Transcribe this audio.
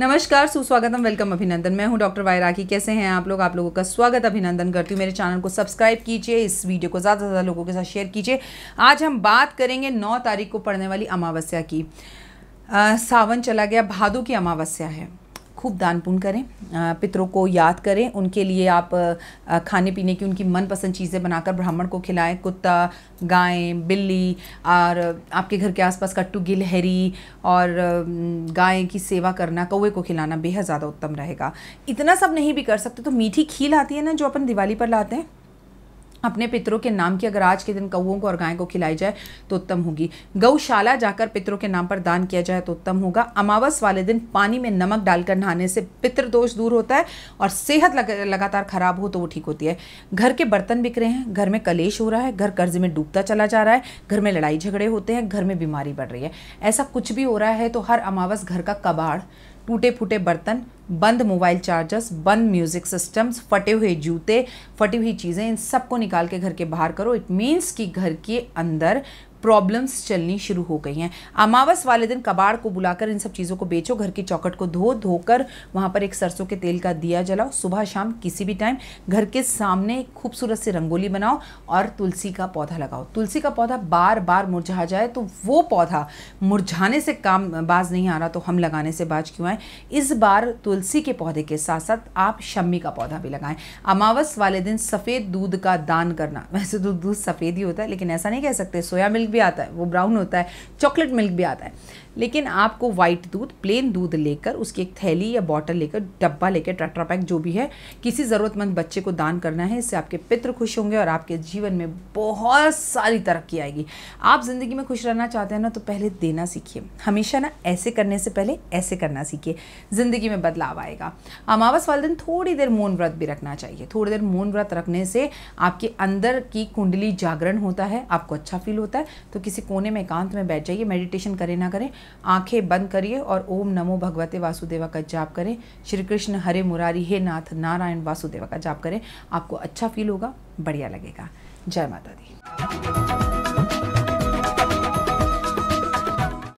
नमस्कार सुस्वागतम वेलकम अभिनंदन मैं हूं डॉक्टर वायराकी कैसे हैं आप लोग आप लोगों का स्वागत अभिनंदन करती हूं मेरे चैनल को सब्सक्राइब कीजिए इस वीडियो को ज़्यादा से ज़्यादा लोगों के साथ शेयर कीजिए आज हम बात करेंगे नौ तारीख को पड़ने वाली अमावस्या की आ, सावन चला गया भादु की अमावस्या है खूब दान पुण्य करें पितरों को याद करें उनके लिए आप खाने पीने की उनकी मनपसंद चीज़ें बनाकर ब्राह्मण को खिलाएं कुत्ता गाय बिल्ली और आपके घर के आसपास कट्टू गिलहरी और गाय की सेवा करना कौए को खिलाना बेहद ज़्यादा उत्तम रहेगा इतना सब नहीं भी कर सकते तो मीठी खील आती है ना जो अपन दिवाली पर लाते हैं अपने पितरों के नाम की अगर आज के दिन कौओं को और गाय को खिलाई जाए तो उत्तम होगी गौशाला जाकर पितरों के नाम पर दान किया जाए तो उत्तम होगा अमावस वाले दिन पानी में नमक डालकर नहाने से पितृ दोष दूर होता है और सेहत लग, लगातार खराब हो तो वो ठीक होती है घर के बर्तन बिक रहे हैं घर में कलेश हो रहा है घर कर्ज में डूबता चला जा रहा है घर में लड़ाई झगड़े होते हैं घर में बीमारी बढ़ रही है ऐसा कुछ भी हो रहा है तो हर अमावस घर का कबाड़ टूटे फूटे बर्तन बंद मोबाइल चार्जर्स बंद म्यूज़िक सिस्टम्स फटे हुए जूते फटी हुई चीज़ें इन सबको निकाल के घर के बाहर करो इट मीन्स कि घर के अंदर प्रॉब्लम्स चलनी शुरू हो गई हैं अमावस वाले दिन कबाड़ को बुलाकर इन सब चीज़ों को बेचो घर की चौखट को धो धोकर वहाँ पर एक सरसों के तेल का दिया जलाओ सुबह शाम किसी भी टाइम घर के सामने एक खूबसूरत सी रंगोली बनाओ और तुलसी का पौधा लगाओ तुलसी का पौधा बार बार मुरझा जाए तो वो पौधा मुरझाने से काम बाज नहीं आ रहा तो हम लगाने से बाज क्यों आए इस बार तुलसी के पौधे के साथ साथ आप शम्मी का पौधा भी लगाएं अमावस वाले दिन सफ़ेद दूध का दान करना वैसे तो दूध सफ़ेद ही होता है लेकिन ऐसा नहीं कह सकते सोया मिल्क भी आता है वो ब्राउन होता है चॉकलेट मिल्क भी आता है लेकिन आपको वाइट दूध प्लेन दूध लेकर उसकी एक थैली या बॉटल लेकर डब्बा लेकर ट्रैक्ट्रापैक जो भी है किसी ज़रूरतमंद बच्चे को दान करना है इससे आपके पित्र खुश होंगे और आपके जीवन में बहुत सारी तरक्की आएगी आप ज़िंदगी में खुश रहना चाहते हैं ना तो पहले देना सीखिए हमेशा ना ऐसे करने से पहले ऐसे करना सीखिए ज़िंदगी में बदलाव आएगा अमावस वाले दिन थोड़ी देर मौन व्रत भी रखना चाहिए थोड़ी देर मौन व्रत रखने से आपके अंदर की कुंडली जागरण होता है आपको अच्छा फील होता है तो किसी कोने में एकांत में बैठ जाइए मेडिटेशन करें ना करें आंखें बंद करिए और ओम नमो भगवते वासुदेवा का जाप करें श्री कृष्ण हरे मुरारी हे नाथ नारायण वासुदेवा का जाप करें आपको अच्छा फील होगा बढ़िया लगेगा जय माता दी